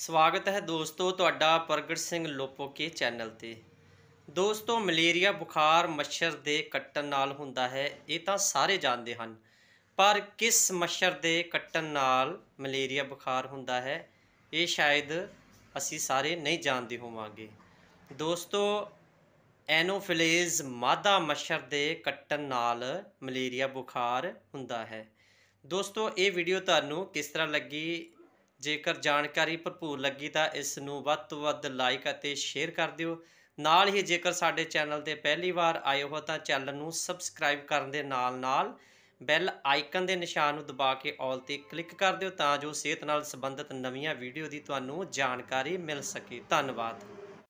ਸਵਾਗਤ ਹੈ ਦੋਸਤੋ ਤੁਹਾਡਾ ਪ੍ਰਗਟ ਸਿੰਘ ਲੋਪੋਕੇ ਚੈਨਲ ਤੇ ਦੋਸਤੋ ਮਲੇਰੀਆ ਬੁਖਾਰ ਮੱਛਰ ਦੇ ਕੱਟਣ ਨਾਲ ਹੁੰਦਾ ਹੈ ਇਹ ਤਾਂ ਸਾਰੇ ਜਾਣਦੇ ਹਨ ਪਰ ਕਿਸ ਮੱਛਰ ਦੇ ਕੱਟਣ ਨਾਲ ਮਲੇਰੀਆ ਬੁਖਾਰ ਹੁੰਦਾ ਹੈ ਇਹ ਸ਼ਾਇਦ ਅਸੀਂ ਸਾਰੇ ਨਹੀਂ ਜਾਣਦੇ ਹੋਵਾਂਗੇ ਦੋਸਤੋ ਐਨੋਫਿਲੇਜ਼ ਮਾਦਾ ਮੱਛਰ ਦੇ ਕੱਟਣ ਨਾਲ ਮਲੇਰੀਆ ਬੁਖਾਰ ਹੁੰਦਾ ਹੈ ਦੋਸਤੋ ਇਹ ਵੀਡੀਓ ਤੁਹਾਨੂੰ ਕਿਸ ਤਰ੍ਹਾਂ ਲੱਗੀ ਜੇਕਰ ਜਾਣਕਾਰੀ ਭਰਪੂਰ ਲੱਗੀ ਤਾਂ ਇਸ ਨੂੰ ਵੱਧ ਤੋਂ ਵੱਧ ਲਾਈਕ ਅਤੇ ਸ਼ੇਅਰ ਕਰ ਦਿਓ ਨਾਲ ਹੀ ਜੇਕਰ ਸਾਡੇ ਚੈਨਲ ਤੇ ਪਹਿਲੀ ਵਾਰ ਆਏ ਹੋ ਤਾਂ ਚੈਨਲ ਨੂੰ ਸਬਸਕ੍ਰਾਈਬ ਕਰਨ ਦੇ ਨਾਲ-ਨਾਲ ਬੈਲ ਆਈਕਨ ਦੇ ਨਿਸ਼ਾਨ ਨੂੰ ਦਬਾ ਕੇ ਆਲ ਤੇ ਕਲਿੱਕ ਕਰ ਦਿਓ ਤਾਂ ਜੋ ਸਿਹਤ ਨਾਲ ਸੰਬੰਧਿਤ ਨਵੀਆਂ ਵੀਡੀਓ ਦੀ ਤੁਹਾਨੂੰ ਜਾਣਕਾਰੀ ਮਿਲ ਸਕੇ ਧੰਨਵਾਦ